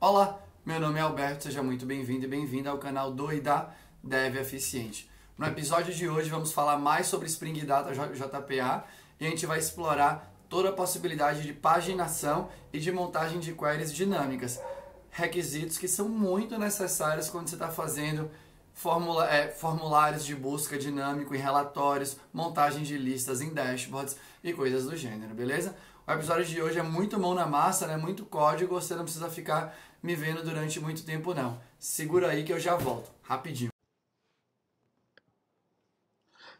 Olá, meu nome é Alberto, seja muito bem-vindo e bem-vinda ao canal do e da Dev Eficiente. No episódio de hoje vamos falar mais sobre Spring Data JPA e a gente vai explorar toda a possibilidade de paginação e de montagem de queries dinâmicas, requisitos que são muito necessários quando você está fazendo formula, é, formulários de busca dinâmico em relatórios, montagem de listas em dashboards e coisas do gênero, beleza? O episódio de hoje é muito mão na massa, né? Muito código, você não precisa ficar me vendo durante muito tempo não. Segura aí que eu já volto, rapidinho.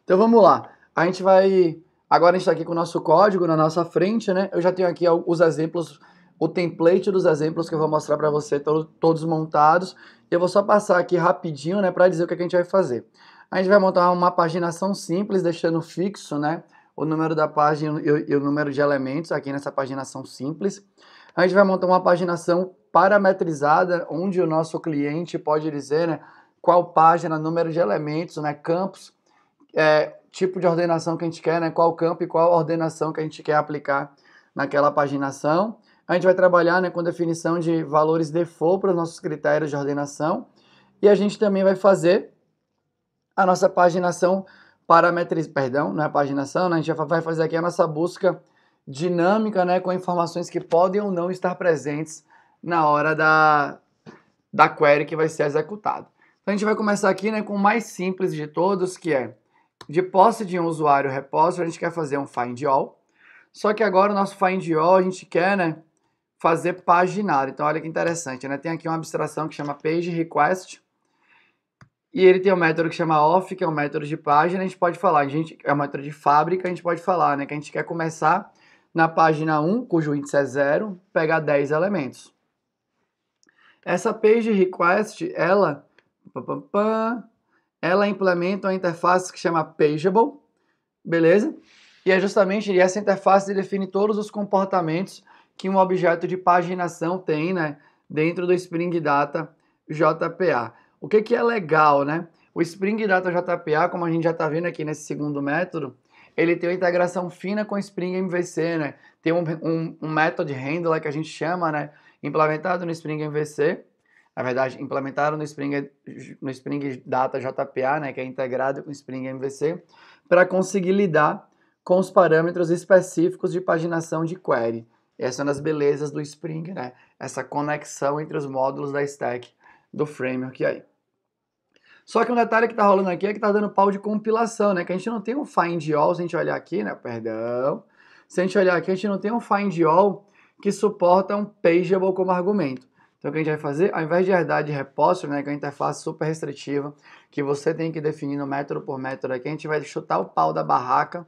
Então vamos lá. A gente vai agora a gente está aqui com o nosso código na nossa frente, né? Eu já tenho aqui os exemplos, o template dos exemplos que eu vou mostrar para você to todos montados. Eu vou só passar aqui rapidinho, né, para dizer o é que a gente vai fazer. A gente vai montar uma paginação simples, deixando fixo, né? o número da página e o número de elementos aqui nessa paginação simples. A gente vai montar uma paginação parametrizada, onde o nosso cliente pode dizer né, qual página, número de elementos, né, campos, é, tipo de ordenação que a gente quer, né, qual campo e qual ordenação que a gente quer aplicar naquela paginação. A gente vai trabalhar né, com definição de valores default para os nossos critérios de ordenação. E a gente também vai fazer a nossa paginação parametriz, perdão, não é paginação, né? a gente vai fazer aqui a nossa busca dinâmica né, com informações que podem ou não estar presentes na hora da, da query que vai ser executada. Então a gente vai começar aqui né, com o mais simples de todos, que é de posse de um usuário repository, a gente quer fazer um find all. Só que agora o nosso find all a gente quer né, fazer paginado. Então olha que interessante, né? tem aqui uma abstração que chama page request, e ele tem um método que chama off, que é um método de página, a gente pode falar, a gente, é um método de fábrica, a gente pode falar, né? Que a gente quer começar na página 1, cujo índice é 0, pegar 10 elementos. Essa page request, ela, ela implementa uma interface que chama pageable, beleza? E é justamente essa interface que define todos os comportamentos que um objeto de paginação tem, né? Dentro do Spring Data JPA. O que, que é legal, né? O Spring Data JPA, como a gente já está vendo aqui nesse segundo método, ele tem uma integração fina com o Spring MVC, né? Tem um, um, um method handler que a gente chama, né? Implementado no Spring MVC, na verdade, implementado no Spring, no Spring Data JPA, né, que é integrado com o Spring MVC, para conseguir lidar com os parâmetros específicos de paginação de query. Essa é uma das belezas do Spring, né? Essa conexão entre os módulos da stack do framework aí. Só que um detalhe que tá rolando aqui é que tá dando pau de compilação, né? Que a gente não tem um find all, se a gente olhar aqui, né? Perdão. Se a gente olhar aqui, a gente não tem um find all que suporta um pageable como argumento. Então, o que a gente vai fazer, ao invés de herdar de repository, né, que é uma interface super restritiva, que você tem que definir no método por método aqui, a gente vai chutar o pau da barraca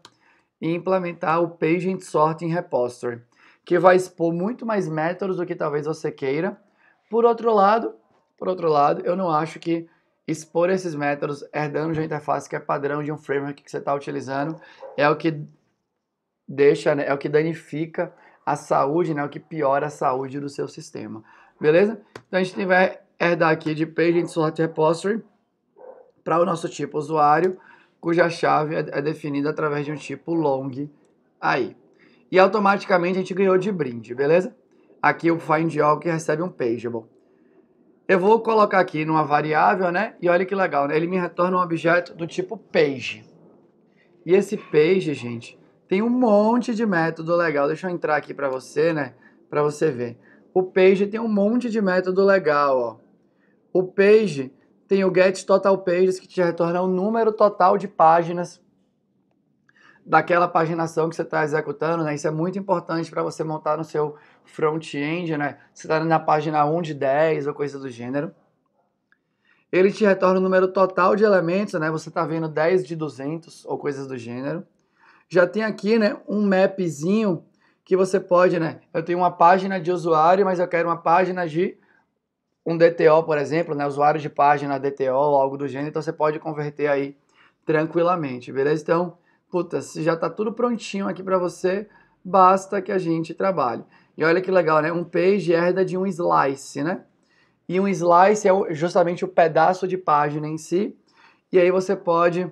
e implementar o sort Sorting Repository, que vai expor muito mais métodos do que talvez você queira. Por outro lado, por outro lado, eu não acho que expor esses métodos herdando de uma interface que é padrão de um framework que você está utilizando é o que deixa, né, é o que danifica a saúde, né, o que piora a saúde do seu sistema. Beleza? Então a gente vai herdar aqui de page sort repository para o nosso tipo usuário, cuja chave é, é definida através de um tipo long aí. E automaticamente a gente ganhou de brinde, beleza? Aqui o find all que recebe um pageable eu vou colocar aqui numa variável, né? E olha que legal, né? Ele me retorna um objeto do tipo page. E esse page, gente, tem um monte de método legal. Deixa eu entrar aqui para você, né? Para você ver. O page tem um monte de método legal, ó. O page tem o get total pages que te retorna o número total de páginas daquela paginação que você está executando, né? Isso é muito importante para você montar no seu front-end, né? Você está na página 1 de 10 ou coisa do gênero. Ele te retorna o número total de elementos, né? Você está vendo 10 de 200 ou coisas do gênero. Já tem aqui, né, um mapzinho que você pode, né? Eu tenho uma página de usuário, mas eu quero uma página de um DTO, por exemplo, né? Usuário de página DTO ou algo do gênero. Então você pode converter aí tranquilamente, beleza? Então, puta, se já está tudo prontinho aqui para você, basta que a gente trabalhe. E olha que legal, né? Um page herda de um slice, né? E um slice é justamente o pedaço de página em si. E aí você pode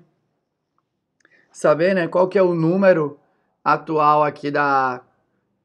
saber, né, qual que é o número atual aqui da,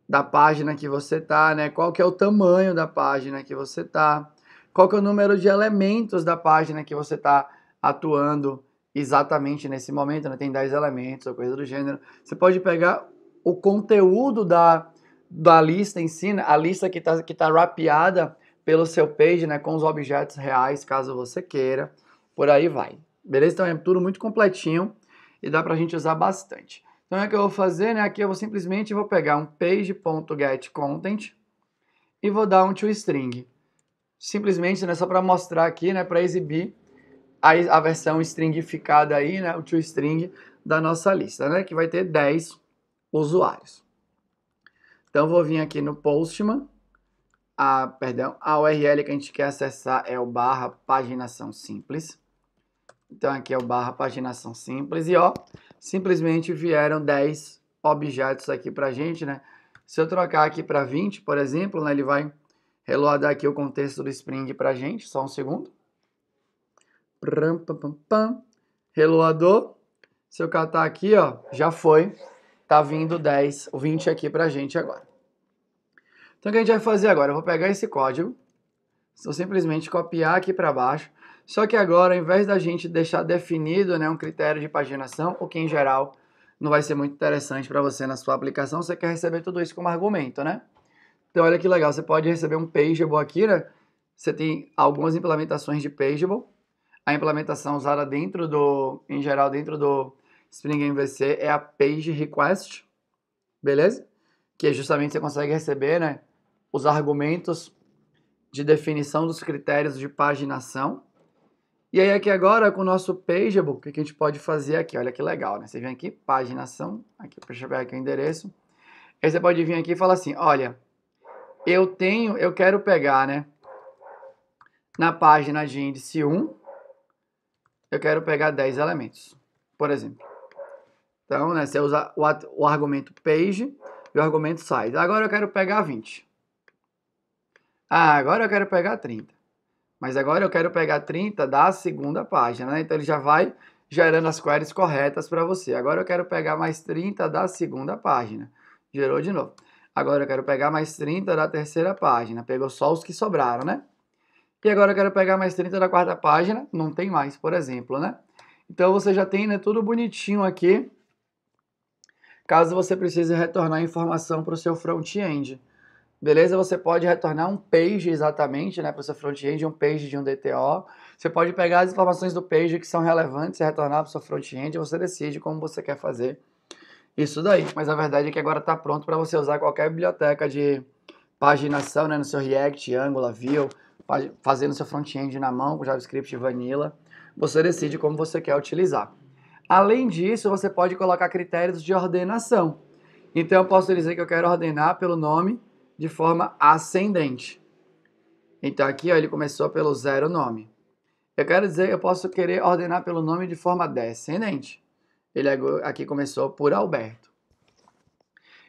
da página que você está né? Qual que é o tamanho da página que você está Qual que é o número de elementos da página que você está atuando exatamente nesse momento, né? Tem 10 elementos ou coisa do gênero. Você pode pegar o conteúdo da da lista ensina, né, a lista que está que tá rapeada pelo seu page, né, com os objetos reais, caso você queira, por aí vai. Beleza? Então é tudo muito completinho e dá pra gente usar bastante. Então é o que eu vou fazer, né? Aqui eu vou simplesmente vou pegar um page.getContent e vou dar um toString. Simplesmente, né, só para mostrar aqui, né, para exibir a, a versão stringificada aí, né, o toString da nossa lista, né, que vai ter 10 usuários. Então, vou vir aqui no Postman. A, perdão, a URL que a gente quer acessar é o barra paginação simples. Então, aqui é o barra paginação simples. E, ó, simplesmente vieram 10 objetos aqui pra gente, né? Se eu trocar aqui para 20, por exemplo, né, ele vai reloadar aqui o contexto do Spring pra gente. Só um segundo. Reloadou. Se eu catar aqui, ó, já foi. Tá vindo 10, 20 aqui pra gente agora. Então o que a gente vai fazer agora? Eu vou pegar esse código, vou simplesmente copiar aqui para baixo, só que agora, ao invés da gente deixar definido né, um critério de paginação, o que em geral não vai ser muito interessante para você na sua aplicação, você quer receber tudo isso como argumento, né? Então olha que legal, você pode receber um Pageable aqui, né? Você tem algumas implementações de Pageable, a implementação usada dentro do, em geral, dentro do Spring MVC é a page request, beleza? Que é justamente você consegue receber né, os argumentos de definição dos critérios de paginação. E aí aqui agora com o nosso Pageable, o que a gente pode fazer aqui? Olha que legal, né? Você vem aqui, paginação, aqui, para eu ver aqui o endereço. Aí você pode vir aqui e falar assim, olha, eu tenho, eu quero pegar, né? Na página de índice 1, eu quero pegar 10 elementos, por exemplo. Então, né, você usa o, o argumento page e o argumento size. Agora eu quero pegar 20. Ah, agora eu quero pegar 30. Mas agora eu quero pegar 30 da segunda página, né? Então ele já vai gerando as queries corretas para você. Agora eu quero pegar mais 30 da segunda página. Gerou de novo. Agora eu quero pegar mais 30 da terceira página. Pegou só os que sobraram, né? E agora eu quero pegar mais 30 da quarta página. Não tem mais, por exemplo, né? Então você já tem né, tudo bonitinho aqui caso você precise retornar informação para o seu front-end. Beleza? Você pode retornar um page exatamente né, para o seu front-end, um page de um DTO. Você pode pegar as informações do page que são relevantes e retornar para o seu front-end. Você decide como você quer fazer isso daí. Mas a verdade é que agora está pronto para você usar qualquer biblioteca de paginação né, no seu React, Angular, Vue, fazendo seu front-end na mão com JavaScript Vanilla. Você decide como você quer utilizar. Além disso, você pode colocar critérios de ordenação. Então, eu posso dizer que eu quero ordenar pelo nome de forma ascendente. Então, aqui ó, ele começou pelo zero nome. Eu quero dizer que eu posso querer ordenar pelo nome de forma descendente. Ele aqui começou por Alberto.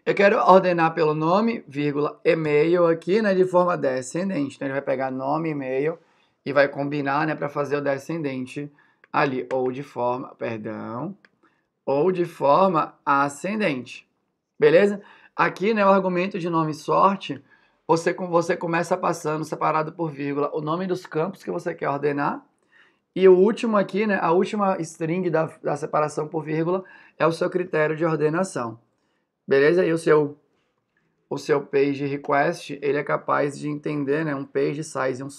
Eu quero ordenar pelo nome, vírgula, e-mail aqui, né, de forma descendente. Então, ele vai pegar nome, e-mail e vai combinar, né, para fazer o descendente ali, ou de forma, perdão, ou de forma ascendente. Beleza? Aqui, né, o argumento de nome sorte, você, você começa passando separado por vírgula o nome dos campos que você quer ordenar, e o último aqui, né, a última string da, da separação por vírgula é o seu critério de ordenação. Beleza? E o seu, o seu page request, ele é capaz de entender né, um page size e um,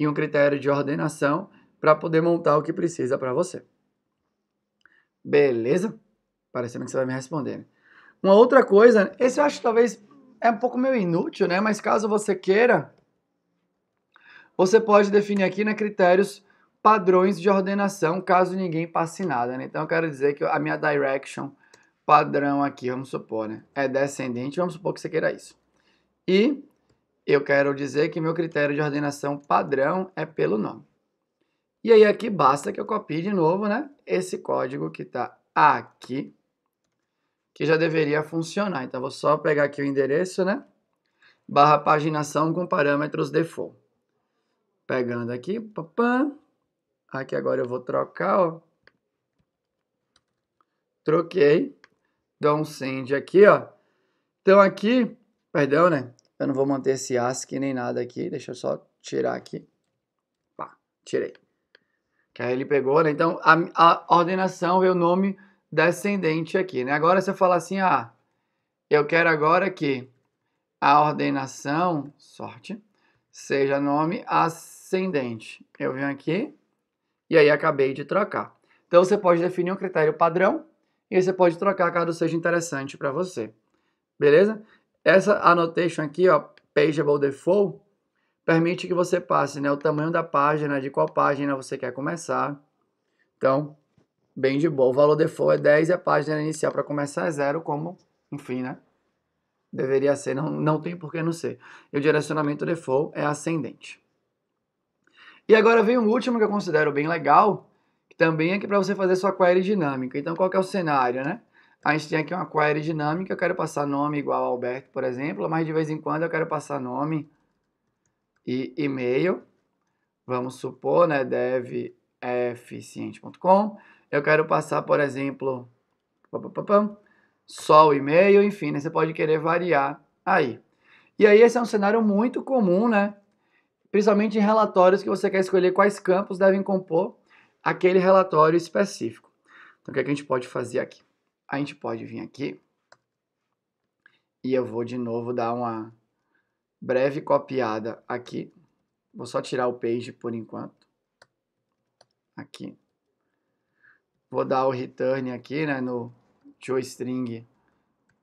e um critério de ordenação para poder montar o que precisa para você. Beleza? Parecendo que você vai me responder. Uma outra coisa, esse eu acho talvez é um pouco meio inútil, né? Mas caso você queira, você pode definir aqui na critérios padrões de ordenação, caso ninguém passe nada, né? Então eu quero dizer que a minha direction padrão aqui, vamos supor, né? É descendente, vamos supor que você queira isso. E eu quero dizer que meu critério de ordenação padrão é pelo nome. E aí aqui basta que eu copie de novo, né? Esse código que está aqui, que já deveria funcionar. Então vou só pegar aqui o endereço, né? Barra paginação com parâmetros default. Pegando aqui, papã. Aqui agora eu vou trocar, ó. Troquei. Dou um send aqui, ó. Então aqui, perdão, né? Eu não vou manter esse ASCII nem nada aqui. Deixa eu só tirar aqui. Pá, tirei que aí ele pegou, né? Então, a, a ordenação veio o nome descendente aqui, né? Agora, se eu falar assim, ah, eu quero agora que a ordenação, sorte, seja nome ascendente. Eu venho aqui e aí acabei de trocar. Então, você pode definir um critério padrão e aí você pode trocar caso seja interessante para você. Beleza? Essa annotation aqui, ó, Pageable Default, permite que você passe né, o tamanho da página, de qual página você quer começar. Então, bem de boa. O valor default é 10 e a página inicial para começar é zero, como, enfim, né? Deveria ser, não, não tem por que não ser. E o direcionamento default é ascendente. E agora vem o um último que eu considero bem legal, que também é que para você fazer sua query dinâmica. Então, qual é o cenário, né? A gente tem aqui uma query dinâmica, eu quero passar nome igual a Alberto, por exemplo, mas de vez em quando eu quero passar nome e e-mail. Vamos supor, né, deveficiente.com. Eu quero passar, por exemplo, só o e-mail, enfim, né, você pode querer variar aí. E aí esse é um cenário muito comum, né? Principalmente em relatórios que você quer escolher quais campos devem compor aquele relatório específico. Então o que, é que a gente pode fazer aqui? A gente pode vir aqui e eu vou de novo dar uma breve copiada aqui. Vou só tirar o page por enquanto. Aqui. Vou dar o return aqui, né, no toString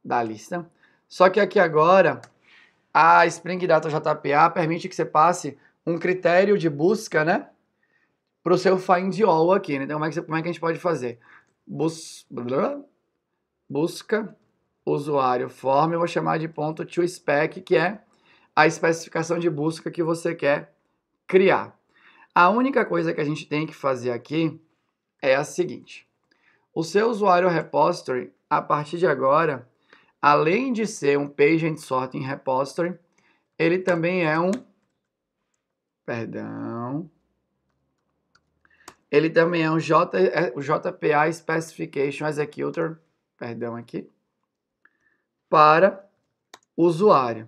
da lista. Só que aqui agora, a Spring Data JPA permite que você passe um critério de busca, né, para o seu find all aqui. Né? Então, como é, que, como é que a gente pode fazer? Bus, busca usuário form, eu vou chamar de ponto toSpec, spec, que é a especificação de busca que você quer criar. A única coisa que a gente tem que fazer aqui é a seguinte: o seu usuário repository, a partir de agora, além de ser um Pagent Sorting Repository, ele também é um. Perdão. Ele também é um J, é, JPA Specification Executor, perdão aqui, para usuário.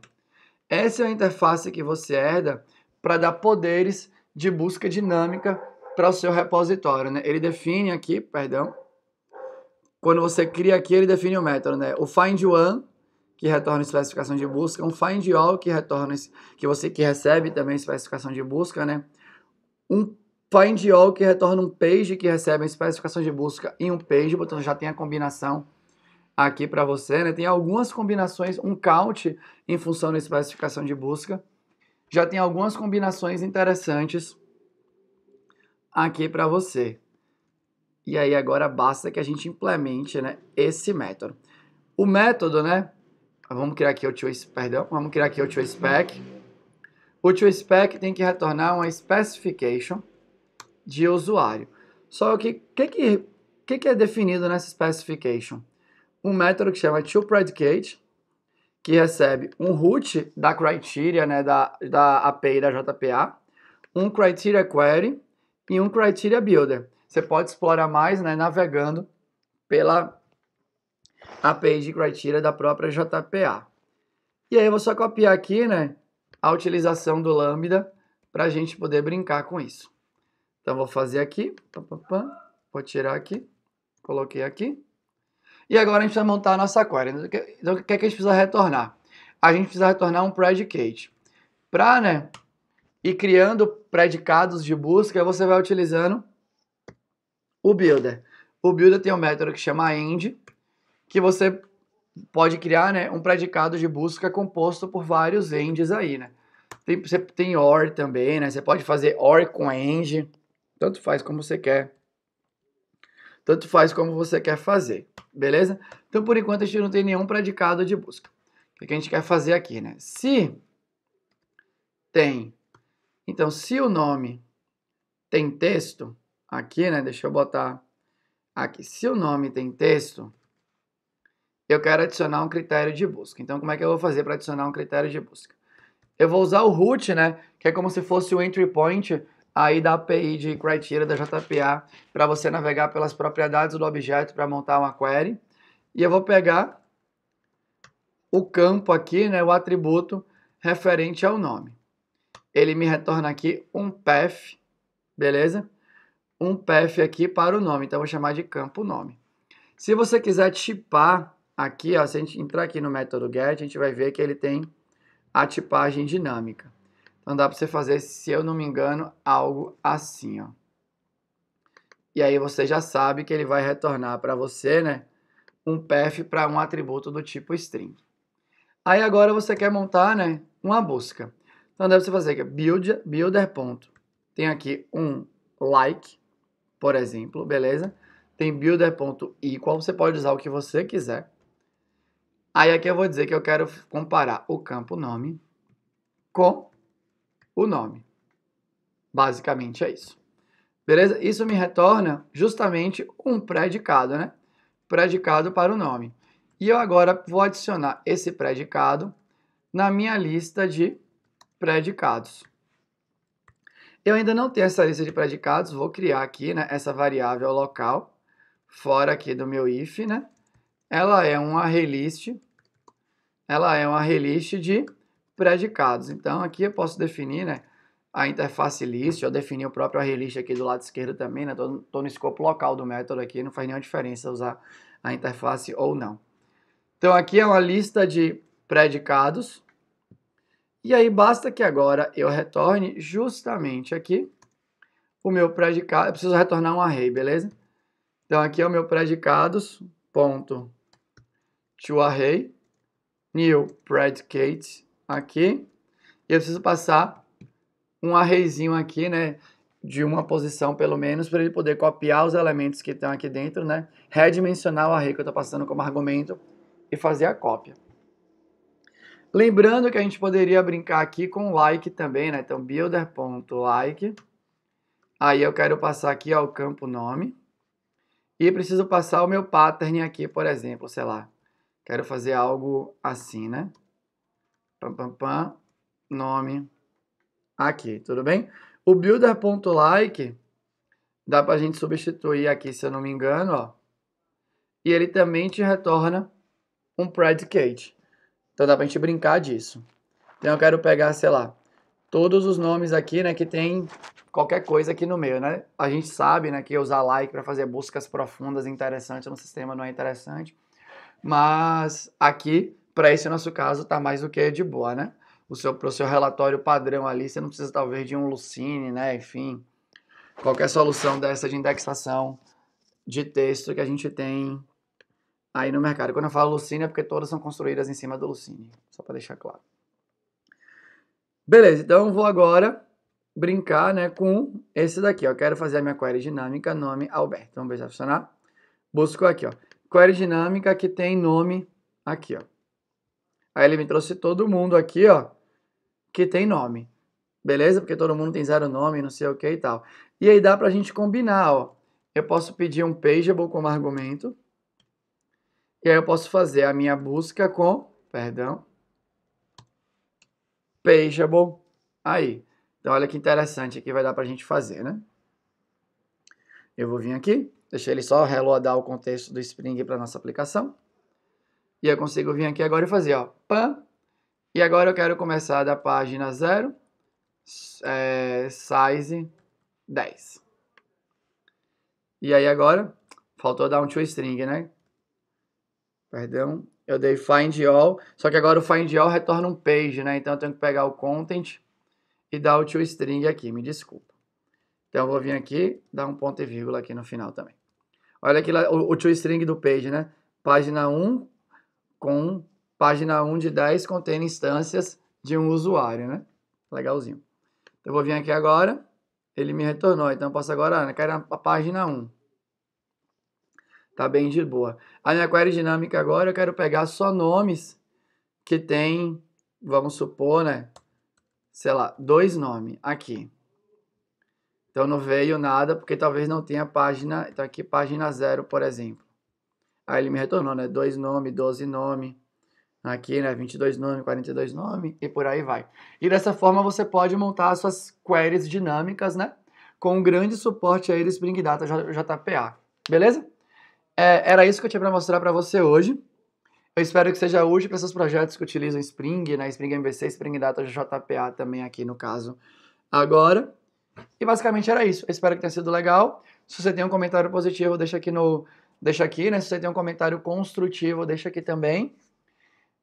Essa é a interface que você herda para dar poderes de busca dinâmica para o seu repositório. Né? Ele define aqui, perdão, quando você cria aqui, ele define o método. Né? O find one, que retorna especificação de busca, um find all, que retorna que você que recebe também especificação de busca, né? Um find all que retorna um page que recebe especificação de busca e um page, portanto já tem a combinação aqui para você, né? Tem algumas combinações, um count em função da especificação de busca. Já tem algumas combinações interessantes aqui para você. E aí agora basta que a gente implemente, né, esse método. O método, né? Vamos criar aqui o choice, perdão, vamos criar aqui o choice spec. O choice spec tem que retornar uma specification de usuário. Só que o que, que, que, que é definido nessa specification? um método que chama toPredicate, que recebe um root da criteria, né, da, da API da JPA, um criteria query e um criteria builder. Você pode explorar mais né, navegando pela API de criteria da própria JPA. E aí eu vou só copiar aqui né, a utilização do Lambda para a gente poder brincar com isso. Então vou fazer aqui, vou tirar aqui, coloquei aqui. E agora a gente precisa montar a nossa então, query. Então, o que é que a gente precisa retornar? A gente precisa retornar um predicate. Para né, ir criando predicados de busca, você vai utilizando o builder. O builder tem um método que chama end, que você pode criar né, um predicado de busca composto por vários ends aí, né? Tem, você tem OR também, né? Você pode fazer OR com end, tanto faz como você quer. Tanto faz como você quer fazer, beleza? Então, por enquanto, a gente não tem nenhum predicado de busca. O que a gente quer fazer aqui, né? Se tem... Então, se o nome tem texto, aqui, né? Deixa eu botar aqui. Se o nome tem texto, eu quero adicionar um critério de busca. Então, como é que eu vou fazer para adicionar um critério de busca? Eu vou usar o root, né? Que é como se fosse o entry point aí da API de Criteria da JPA para você navegar pelas propriedades do objeto para montar uma query. E eu vou pegar o campo aqui, né, o atributo referente ao nome. Ele me retorna aqui um path, beleza? Um path aqui para o nome, então eu vou chamar de campo nome. Se você quiser tipar aqui, ó, se a gente entrar aqui no método get, a gente vai ver que ele tem a tipagem dinâmica. Então dá para você fazer, se eu não me engano, algo assim, ó. E aí você já sabe que ele vai retornar para você, né? Um path para um atributo do tipo string. Aí agora você quer montar, né? Uma busca. Então deve você fazer aqui, build, builder. Ponto. Tem aqui um like, por exemplo, beleza? Tem builder.equal, você pode usar o que você quiser. Aí aqui eu vou dizer que eu quero comparar o campo nome com o nome. Basicamente é isso. Beleza? Isso me retorna justamente um predicado, né? Predicado para o nome. E eu agora vou adicionar esse predicado na minha lista de predicados. Eu ainda não tenho essa lista de predicados, vou criar aqui né, essa variável local, fora aqui do meu if, né? Ela é uma relist, ela é uma relist de predicados. Então, aqui eu posso definir né, a interface list, eu defini o próprio array list aqui do lado esquerdo também, né? Estou no escopo local do método aqui, não faz nenhuma diferença usar a interface ou não. Então, aqui é uma lista de predicados. E aí, basta que agora eu retorne justamente aqui o meu predicado. Eu preciso retornar um array, beleza? Então, aqui é o meu predicados, ponto, to array, new predicate, aqui. E eu preciso passar um arrayzinho aqui, né? De uma posição, pelo menos, para ele poder copiar os elementos que estão aqui dentro, né? Redimensionar o array que eu estou passando como argumento e fazer a cópia. Lembrando que a gente poderia brincar aqui com like também, né? Então, builder.like. Aí eu quero passar aqui ó, o campo nome. E preciso passar o meu pattern aqui, por exemplo, sei lá. Quero fazer algo assim, né? Pá, pá, pá, nome aqui, tudo bem? O builder.like dá para a gente substituir aqui, se eu não me engano, ó. E ele também te retorna um predicate. Então dá para a gente brincar disso. Então eu quero pegar, sei lá, todos os nomes aqui, né, que tem qualquer coisa aqui no meio, né? A gente sabe, né, que usar like para fazer buscas profundas interessantes no sistema não é interessante. Mas aqui para esse nosso caso está mais do que de boa, né? O seu, pro seu relatório padrão ali, você não precisa talvez de um Lucine, né? Enfim, qualquer solução dessa de indexação de texto que a gente tem aí no mercado. Quando eu falo Lucine é porque todas são construídas em cima do Lucine, só para deixar claro. Beleza, então vou agora brincar né, com esse daqui. Ó. Eu quero fazer a minha query dinâmica, nome Alberto. Vamos ver se vai funcionar. Busco aqui, ó. Query dinâmica que tem nome aqui, ó. Aí ele me trouxe todo mundo aqui, ó, que tem nome. Beleza? Porque todo mundo tem zero nome, não sei o que e tal. E aí dá pra gente combinar, ó. Eu posso pedir um pageable como argumento. E aí eu posso fazer a minha busca com, perdão, pageable aí. Então olha que interessante aqui vai dar pra gente fazer, né? Eu vou vir aqui, deixei ele só reloadar o contexto do Spring para nossa aplicação. E eu consigo vir aqui agora e fazer, ó, pã. E agora eu quero começar da página 0, é, size 10. E aí agora, faltou dar um toString, né? Perdão, eu dei find all, só que agora o find all retorna um page, né? Então eu tenho que pegar o content e dar o toString aqui, me desculpa. Então eu vou vir aqui, dar um ponto e vírgula aqui no final também. Olha aqui lá, o, o toString do page, né? Página 1, com página 1 de 10 contendo instâncias de um usuário, né? Legalzinho. eu vou vir aqui agora, ele me retornou, então eu posso agora, ah, eu quero a página 1. Tá bem de boa. A minha query dinâmica agora, eu quero pegar só nomes que tem, vamos supor, né? Sei lá, dois nomes aqui. Então não veio nada, porque talvez não tenha página. Então aqui página 0, por exemplo. Aí ele me retornou, né? Dois nome, 12 nome, aqui, né? 22 nome, 42 nome e por aí vai. E dessa forma você pode montar as suas queries dinâmicas, né? Com um grande suporte aí do Spring Data JPA. Beleza? É, era isso que eu tinha para mostrar para você hoje. Eu espero que seja útil para seus projetos que utilizam Spring, né? Spring MVC, Spring Data JPA também aqui no caso agora. E basicamente era isso. Eu espero que tenha sido legal. Se você tem um comentário positivo, deixa aqui no Deixa aqui, né? Se você tem um comentário construtivo, deixa aqui também.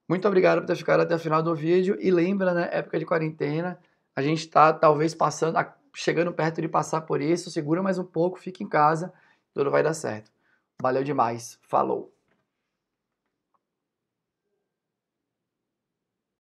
Muito obrigado por ter ficado até o final do vídeo. E lembra, né? Época de quarentena, a gente está talvez passando, chegando perto de passar por isso. Segura mais um pouco, fica em casa, tudo vai dar certo. Valeu demais. Falou!